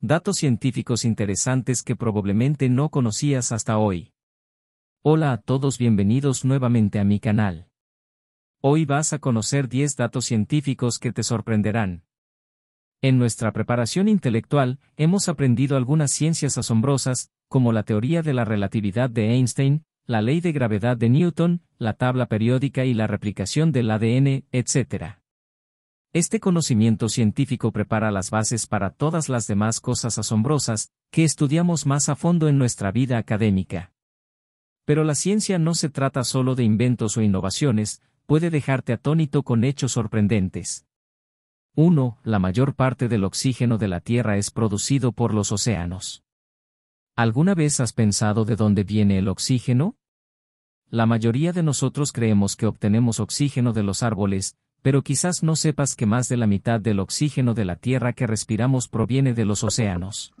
Datos científicos interesantes que probablemente no conocías hasta hoy. Hola a todos bienvenidos nuevamente a mi canal. Hoy vas a conocer 10 datos científicos que te sorprenderán. En nuestra preparación intelectual, hemos aprendido algunas ciencias asombrosas, como la teoría de la relatividad de Einstein, la ley de gravedad de Newton, la tabla periódica y la replicación del ADN, etc. Este conocimiento científico prepara las bases para todas las demás cosas asombrosas que estudiamos más a fondo en nuestra vida académica. Pero la ciencia no se trata solo de inventos o innovaciones, puede dejarte atónito con hechos sorprendentes. 1. La mayor parte del oxígeno de la Tierra es producido por los océanos. ¿Alguna vez has pensado de dónde viene el oxígeno? La mayoría de nosotros creemos que obtenemos oxígeno de los árboles, pero quizás no sepas que más de la mitad del oxígeno de la Tierra que respiramos proviene de los océanos.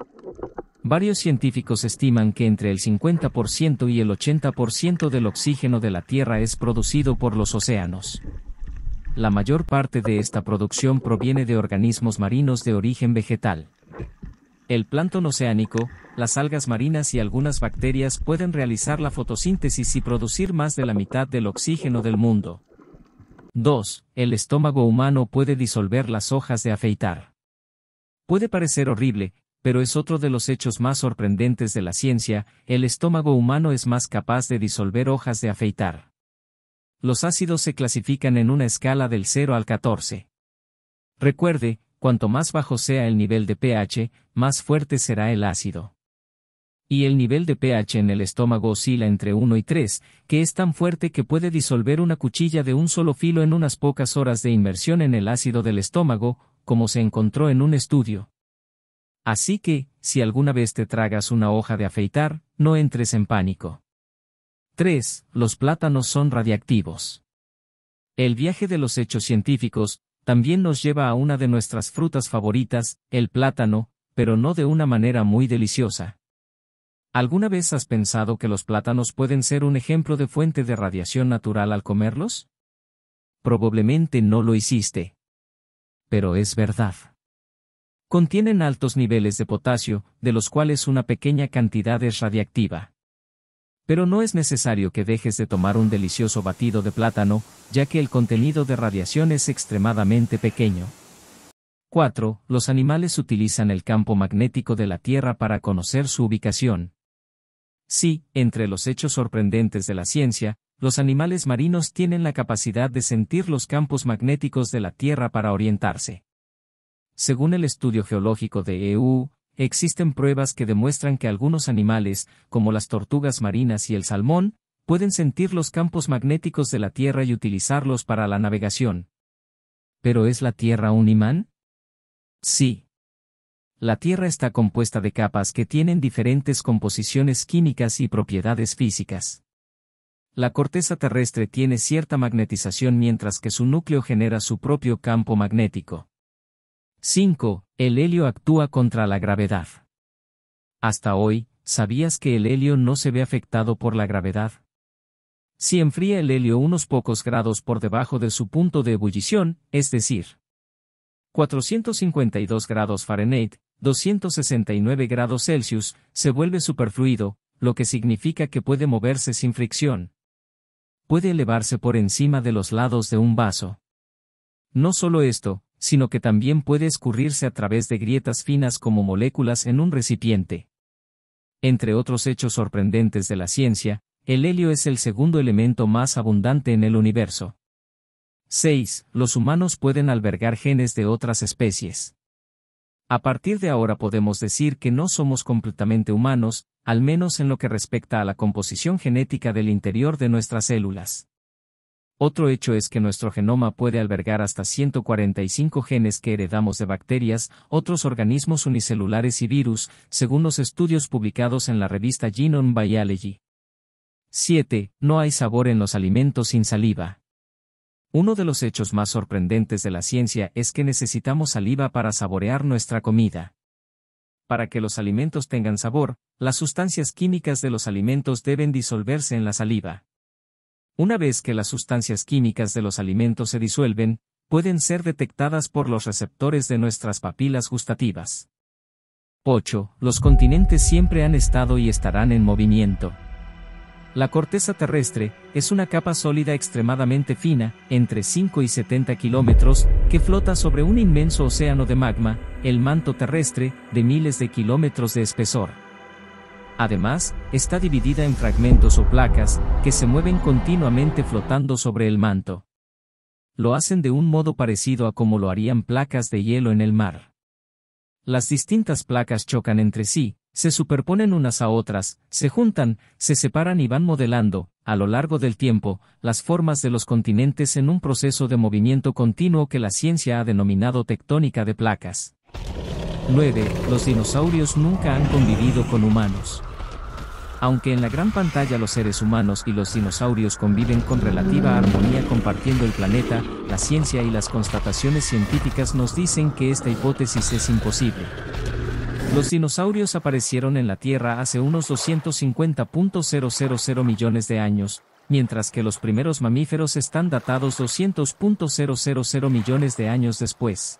Varios científicos estiman que entre el 50% y el 80% del oxígeno de la Tierra es producido por los océanos. La mayor parte de esta producción proviene de organismos marinos de origen vegetal. El plancton oceánico, las algas marinas y algunas bacterias pueden realizar la fotosíntesis y producir más de la mitad del oxígeno del mundo. 2. El estómago humano puede disolver las hojas de afeitar. Puede parecer horrible, pero es otro de los hechos más sorprendentes de la ciencia, el estómago humano es más capaz de disolver hojas de afeitar. Los ácidos se clasifican en una escala del 0 al 14. Recuerde, cuanto más bajo sea el nivel de pH, más fuerte será el ácido y el nivel de pH en el estómago oscila entre 1 y 3, que es tan fuerte que puede disolver una cuchilla de un solo filo en unas pocas horas de inmersión en el ácido del estómago, como se encontró en un estudio. Así que, si alguna vez te tragas una hoja de afeitar, no entres en pánico. 3. Los plátanos son radiactivos. El viaje de los hechos científicos también nos lleva a una de nuestras frutas favoritas, el plátano, pero no de una manera muy deliciosa. ¿Alguna vez has pensado que los plátanos pueden ser un ejemplo de fuente de radiación natural al comerlos? Probablemente no lo hiciste. Pero es verdad. Contienen altos niveles de potasio, de los cuales una pequeña cantidad es radiactiva. Pero no es necesario que dejes de tomar un delicioso batido de plátano, ya que el contenido de radiación es extremadamente pequeño. 4. Los animales utilizan el campo magnético de la Tierra para conocer su ubicación, Sí, entre los hechos sorprendentes de la ciencia, los animales marinos tienen la capacidad de sentir los campos magnéticos de la Tierra para orientarse. Según el estudio geológico de EU, existen pruebas que demuestran que algunos animales, como las tortugas marinas y el salmón, pueden sentir los campos magnéticos de la Tierra y utilizarlos para la navegación. ¿Pero es la Tierra un imán? Sí. La Tierra está compuesta de capas que tienen diferentes composiciones químicas y propiedades físicas. La corteza terrestre tiene cierta magnetización mientras que su núcleo genera su propio campo magnético. 5. El helio actúa contra la gravedad. Hasta hoy, ¿sabías que el helio no se ve afectado por la gravedad? Si enfría el helio unos pocos grados por debajo de su punto de ebullición, es decir, 452 grados Fahrenheit, 269 grados Celsius, se vuelve superfluido, lo que significa que puede moverse sin fricción. Puede elevarse por encima de los lados de un vaso. No solo esto, sino que también puede escurrirse a través de grietas finas como moléculas en un recipiente. Entre otros hechos sorprendentes de la ciencia, el helio es el segundo elemento más abundante en el universo. 6. Los humanos pueden albergar genes de otras especies. A partir de ahora podemos decir que no somos completamente humanos, al menos en lo que respecta a la composición genética del interior de nuestras células. Otro hecho es que nuestro genoma puede albergar hasta 145 genes que heredamos de bacterias, otros organismos unicelulares y virus, según los estudios publicados en la revista Genome Biology. 7. No hay sabor en los alimentos sin saliva. Uno de los hechos más sorprendentes de la ciencia es que necesitamos saliva para saborear nuestra comida. Para que los alimentos tengan sabor, las sustancias químicas de los alimentos deben disolverse en la saliva. Una vez que las sustancias químicas de los alimentos se disuelven, pueden ser detectadas por los receptores de nuestras papilas gustativas. 8. Los continentes siempre han estado y estarán en movimiento. La corteza terrestre es una capa sólida extremadamente fina, entre 5 y 70 kilómetros, que flota sobre un inmenso océano de magma, el manto terrestre, de miles de kilómetros de espesor. Además, está dividida en fragmentos o placas, que se mueven continuamente flotando sobre el manto. Lo hacen de un modo parecido a como lo harían placas de hielo en el mar. Las distintas placas chocan entre sí, se superponen unas a otras, se juntan, se separan y van modelando, a lo largo del tiempo, las formas de los continentes en un proceso de movimiento continuo que la ciencia ha denominado tectónica de placas. 9. Los dinosaurios nunca han convivido con humanos. Aunque en la gran pantalla los seres humanos y los dinosaurios conviven con relativa armonía compartiendo el planeta, la ciencia y las constataciones científicas nos dicen que esta hipótesis es imposible. Los dinosaurios aparecieron en la Tierra hace unos 250.000 millones de años, mientras que los primeros mamíferos están datados 200.000 millones de años después.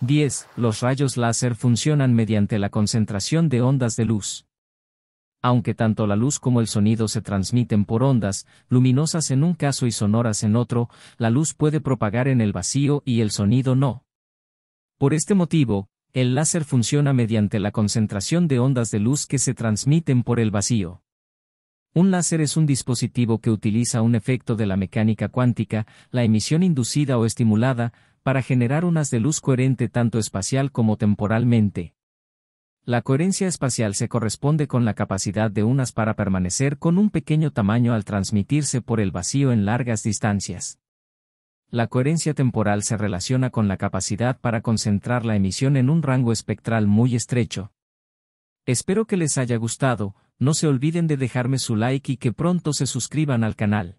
10. Los rayos láser funcionan mediante la concentración de ondas de luz. Aunque tanto la luz como el sonido se transmiten por ondas, luminosas en un caso y sonoras en otro, la luz puede propagar en el vacío y el sonido no. Por este motivo, el láser funciona mediante la concentración de ondas de luz que se transmiten por el vacío. Un láser es un dispositivo que utiliza un efecto de la mecánica cuántica, la emisión inducida o estimulada, para generar unas de luz coherente tanto espacial como temporalmente. La coherencia espacial se corresponde con la capacidad de unas para permanecer con un pequeño tamaño al transmitirse por el vacío en largas distancias. La coherencia temporal se relaciona con la capacidad para concentrar la emisión en un rango espectral muy estrecho. Espero que les haya gustado, no se olviden de dejarme su like y que pronto se suscriban al canal.